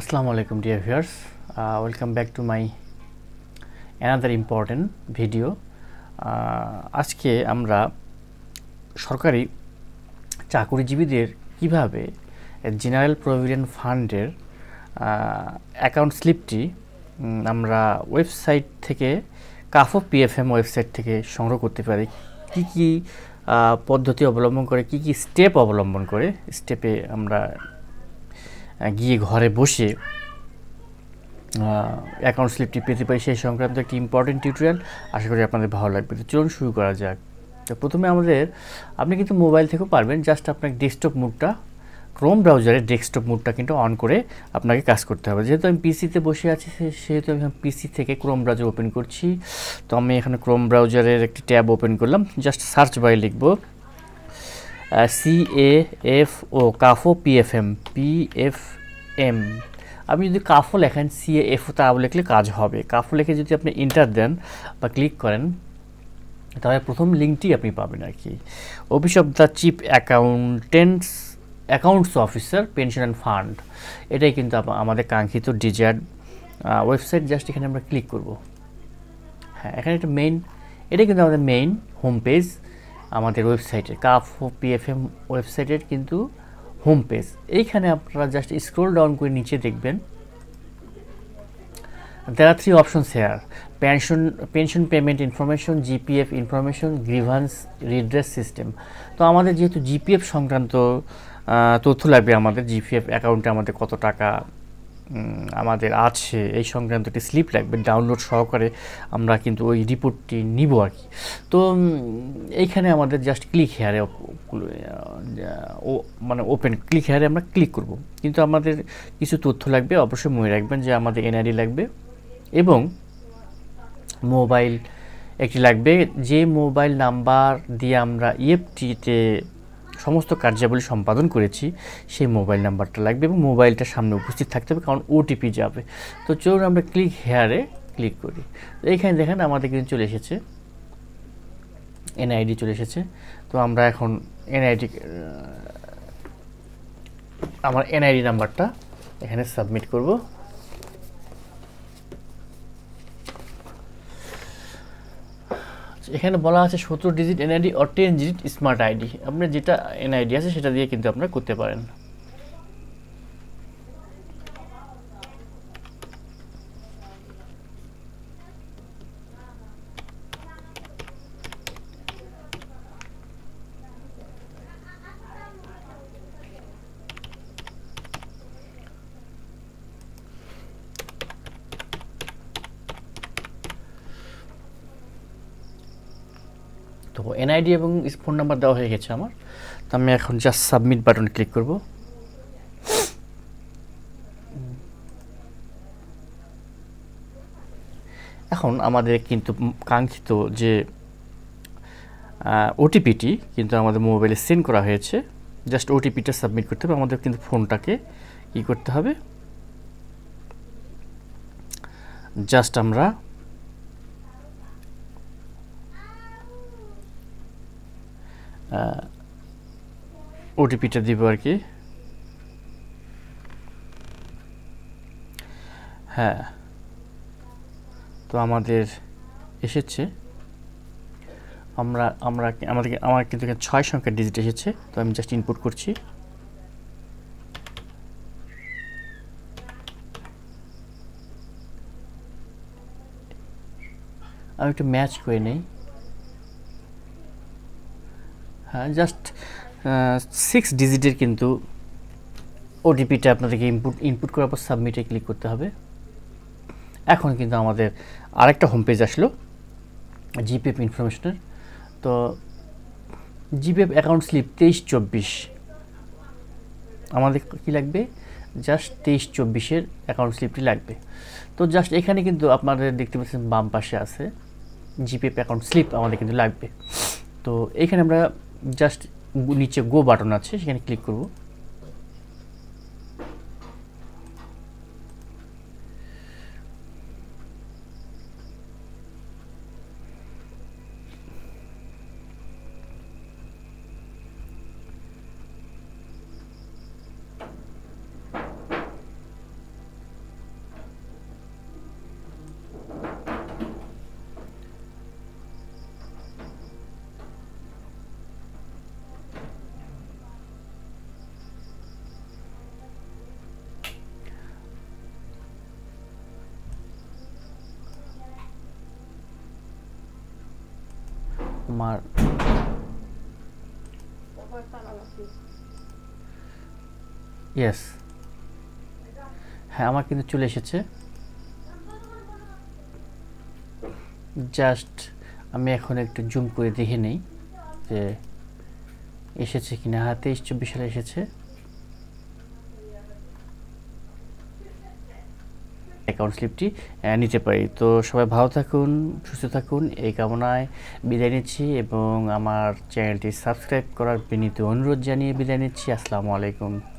আসসালামু আলাইকুম dear viewers welcome back to my another important video আজকে আমরা সরকারি চাকরিজীবীদের কিভাবে জেনারেল প্রভিডেন্ট ফান্ডের অ্যাকাউন্ট স্লিপটি আমরা ওয়েবসাইট থেকে কাফো পিএফএম ওয়েবসাইট থেকে সংগ্রহ করতে পারি কি কি uh, পদ্ধতি অবলম্বন করে কি কি স্টেপ অবলম্বন করে স্টেপে আমরা গিয়ে ঘরে বসে অ্যাকাউন্ট স্লিপটি পেতে পারি সেই সংক্রান্ত একটি ইম্পর্টেন্ট টিউটোরিয়াল আশা করি আপনাদের ভালো লাগবে তো চলুন শুরু করা যাক তো প্রথমে আমাদের আপনি কিন্তু মোবাইল থেকেও পারবেন জাস্ট আপনার ডেস্কটপ মুডটা ক্রোম ব্রাউজারে ডেস্কটপ মুডটা কিন্তু অন করে আপনাকে কাজ করতে হবে যেহেতু আমি পিসিতে বসে আছি সেহেতু আমি পিসি থেকে ক্রোম ব্রাউজার ওপেন করছি তো আমি এখানে ক্রোম ব্রাউজারের একটি ট্যাব ওপেন করলাম জাস্ট সার্চ বাই লিখবো C A F O CAFO PFM PFM আপনি যদি কাফো লেখেন সি এ এফ ও তা লিখলে কাজ হবে কাফো লেখে যদি আপনি ইন্টার দেন বা ক্লিক করেন তাহলে প্রথম লিঙ্কটি আপনি পাবেন আর কি office of the chief accountants accounts officer pension and fund এটাই কিন্তু আমাদের কাঙ্ক্ষিত ডিজায়ার্ড ওয়েবসাইট জাস্ট এখানে আমরা ক্লিক করব হ্যাঁ এখানে একটা মেইন এটাই কিন্তু আমাদের মেইন হোম পেজ আমাদের ওয়েবসাইটের কাফ পি এফ এম ওয়েবসাইটের কিন্তু হোম পেজ এইখানে আপনারা জাস্ট স্ক্রোল ডাউন করে নিচে দেখবেন there are three options here pension pension payment information GPF information grievance redress system তো আমাদের যেহেতু জিপিএফ সংক্রান্ত তথ্য লাগবে আমাদের জিপিএফ অ্যাকাউন্টে আমাদের কত টাকা আমাদের আছে এই সংক্রান্ত একটি স্লিপ লাগবে ডাউনলোড সহকারে আমরা কিন্তু ওই রিপোর্টটি নিব আর কি তো এইখানে আমাদের জাস্ট ক্লিক হেয়ারে ও মানে ওপেন ক্লিক হেয়ারে আমরা ক্লিক করব কিন্তু আমাদের কিছু তথ্য লাগবে অবশ্যই মনে রাখবেন যে আমাদের এনআইডি লাগবে এবং মোবাইল একটি লাগবে যে মোবাইল নাম্বার দিয়ে আমরা ইএফটিতে e সমস্ত কার্যাবলী সম্পাদন করেছি সেই মোবাইল নাম্বারটা লাগবে এবং মোবাইলটা সামনে উপস্থিত থাকতে হবে কারণ ওটিপি যাবে তো চলুন আমরা ক্লিক হেয়ারে ক্লিক করি তো এইখানে দেখেন আমাদের কিন্তু চলে এসেছে এনআইডি চলে এসেছে তো আমরা এখন এনআইডি আমার এনআইডি নাম্বারটা এখানে সাবমিট করব এখানে বলা আছে সতেরো digit NID or ten digit smart ID আপনার যেটা এনআইডি আছে সেটা দিয়ে কিন্তু আপনারা করতে পারেন তো এনআইডি এবং ফোন নাম্বার দেওয়া হয়ে গেছে আমার তো আমি এখন জাস্ট সাবমিট বাটন ক্লিক করব এখন আমাদের কিন্তু কাঙ্ক্ষিত যে ওটিপিটি কিন্তু আমাদের মোবাইলে সেন্ড করা হয়েছে জাস্ট ওটিপিটা সাবমিট করতে হবে আমাদের কিন্তু ফোনটাকে কি করতে হবে জাস্ট আমরা ওটিপিটা দিব আর কি হ্যাঁ তো আমাদের এসেছে আমরা আমরা আমাদেরকে আমার কিন্তু ছয় সংখ্যার ডিজিট এসেছে তো আমি জাস্ট ইনপুট করছি আমি একটু ম্যাচ করে নেই জাস্ট সিক্স ডিজিটের কিন্তু ওটিপিটা আপনাদেরকে ইনপুট ইনপুট করার পর সাবমিটে ক্লিক করতে হবে এখন কিন্তু আমাদের আরেকটা হোম পেজ আসলো জিপিএফ ইনফরমেশনের তো জিপিএফ অ্যাকাউন্ট স্লিপ তেইশ চব্বিশ আমাদের কি লাগবে জাস্ট তেইশ চব্বিশের অ্যাকাউন্ট স্লিপটি লাগবে তো জাস্ট এখানে কিন্তু আপনাদের দেখতে পাচ্ছেন বাম পাশে আছে জিপিএফ অ্যাকাউন্ট স্লিপ আমাদের কিন্তু লাগবে তো এখানে আমরা জাস্ট নিচে গো বাটন আছে সেখানে ক্লিক করবো মার ইয়েস হ্যাঁ আমার কিন্তু চলে এসেছে জাস্ট আমি এখন একটু জুম করে দেখে নেই যে এসেছে কিনা হাতে হ্যাঁ, চব্বিশ সালে এসেছে অ্যাকাউন্ট স্লিপটি নিতে পারি তো সবাই ভালো থাকুন সুস্থ থাকুন এই কামনায় বিদায় নিচ্ছি এবং আমার চ্যানেলটি সাবস্ক্রাইব করার বিনীত অনুরোধ জানিয়ে বিদায় নিচ্ছি আসসালামু আলাইকুম